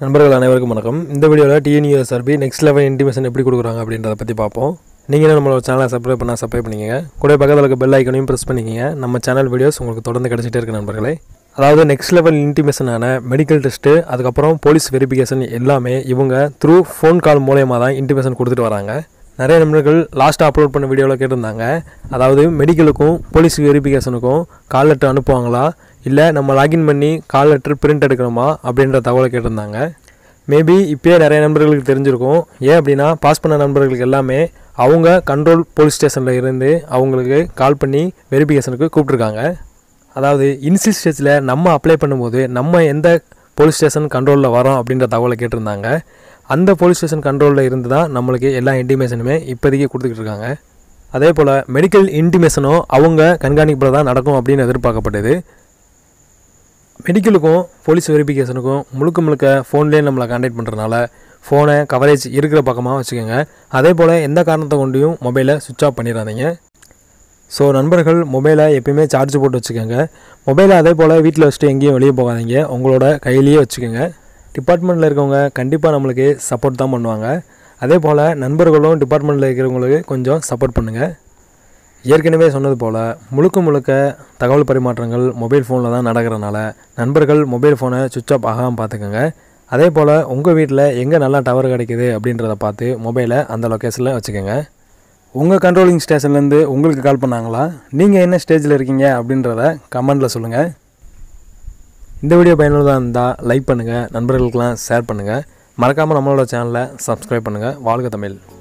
நண்பர்கள் அனைவருக்கும் வணக்கம் இந்த வீடியோவில் டிஎன்யூஎஸ்ஆர்பி நெக்ஸ்ட் லெவல் இன்டிமேஷன் எப்படி கொடுக்குறாங்க அப்படின்றத பற்றி பார்ப்போம் நீங்கள் நம்மளோட சேனலை சப்ஸ்கிரைப் பண்ணால் சப்ளை பண்ணிக்கங்க கூட பக்கத்தில் இருக்க பெல் ஐக்கனையும் ப்ரெஸ் பண்ணிக்கங்க நம்ம சேனல் வீடியோஸ் உங்களுக்கு தொடர்ந்து கிடச்சிட்டே இருக்கு நண்பர்களே அதாவது நெக்ஸ்ட் லெவல் இன்டிமேஷனான மெடிக்கல் டெஸ்ட்டு அதுக்கப்புறம் போலீஸ் வெரிஃபிகேஷன் எல்லாமே இவங்க த்ரூ ஃபோன் கால் மூலயமா தான் இன்டிமேஷன் கொடுத்துட்டு வராங்க நிறைய நண்பர்கள் லாஸ்ட்டாக அப்லோட் பண்ண வீடியோவில் கேட்டிருந்தாங்க அதாவது மெடிக்கலுக்கும் போலீஸ் வெரிஃபிகேஷனுக்கும் கால் லெட்டர் அனுப்புவாங்களா இல்லை நம்ம லாகின் பண்ணி கால் லெட்டர் பிரிண்ட் எடுக்கணுமா அப்படின்ற தகவலை கேட்டிருந்தாங்க மேபி இப்போயே நிறைய நண்பர்களுக்கு தெரிஞ்சிருக்கும் ஏன் அப்படின்னா பாஸ் பண்ண நண்பர்களுக்கு எல்லாமே அவங்க கண்ட்ரோல் போலீஸ் ஸ்டேஷனில் இருந்து அவங்களுக்கு கால் பண்ணி வெரிஃபிகேஷனுக்கு கூப்பிட்ருக்காங்க அதாவது இன்சில் ஸ்டேஜில் நம்ம அப்ளை பண்ணும்போது நம்ம எந்த போலீஸ் ஸ்டேஷன் கண்ட்ரோலில் வரோம் அப்படின்ற தகவலை கேட்டிருந்தாங்க அந்த போலீஸ் ஸ்டேஷன் கண்ட்ரோலில் இருந்து தான் நம்மளுக்கு எல்லா இன்டிமேஷனுமே இப்போதைக்கு கொடுத்துக்கிட்டு இருக்காங்க அதே போல் மெடிக்கல் இன்டிமேஷனும் அவங்க கண்காணிப்பில் தான் நடக்கும் அப்படின்னு எதிர்பார்க்கப்படுது மெடிக்கலுக்கும் போலீஸ் வெரிஃபிகேஷனுக்கும் முழுக்க முழுக்க ஃபோன்லேயே நம்மளை கான்டாக்ட் பண்ணுறதுனால ஃபோனை கவரேஜ் இருக்கிற பக்கமாக வச்சுக்கோங்க அதே போல் எந்த காரணத்தை கொண்டையும் மொபைலை சுவிட்ச் ஆஃப் பண்ணிடாதீங்க ஸோ நண்பர்கள் மொபைலை எப்பயுமே சார்ஜ் போட்டு வச்சுக்கோங்க மொபைலை அதே போல் வீட்டில் வச்சுட்டு எங்கேயும் வெளியே போகாதீங்க உங்களோட கையிலேயே வச்சுக்கோங்க டிபார்ட்மெண்ட்டில் இருக்கவங்க கண்டிப்பாக நம்மளுக்கு சப்போர்ட் தான் பண்ணுவாங்க அதே போல் நண்பர்களும் டிபார்ட்மெண்ட்டில் இருக்கிறவங்களுக்கு கொஞ்சம் சப்போர்ட் பண்ணுங்கள் ஏற்கனவே சொன்னது போல் முழுக்க முழுக்க தகவல் பரிமாற்றங்கள் மொபைல் ஃபோனில் தான் நடக்கிறனால நண்பர்கள் மொபைல் ஃபோனை சுவிச் ஆஃப் ஆகாமல் பார்த்துக்கோங்க அதே போல் உங்கள் வீட்டில் எங்கே நல்லா டவர் கிடைக்குது அப்படின்றத பார்த்து மொபைலை அந்த லொக்கேஷனில் வச்சுக்கோங்க உங்கள் கண்ட்ரோலிங் ஸ்டேஷன்லேருந்து உங்களுக்கு கால் பண்ணாங்களா நீங்கள் என்ன ஸ்டேஜில் இருக்கீங்க அப்படின்றத கமெண்ட்டில் சொல்லுங்கள் இந்த வீடியோ பயனுள்ளதாக இருந்தால் லைக் பண்ணுங்கள் நண்பர்களுக்கெலாம் ஷேர் பண்ணுங்கள் மறக்காமல் நம்மளோட சேனலை சப்ஸ்கிரைப் பண்ணுங்கள் வாழ்க தமிழ்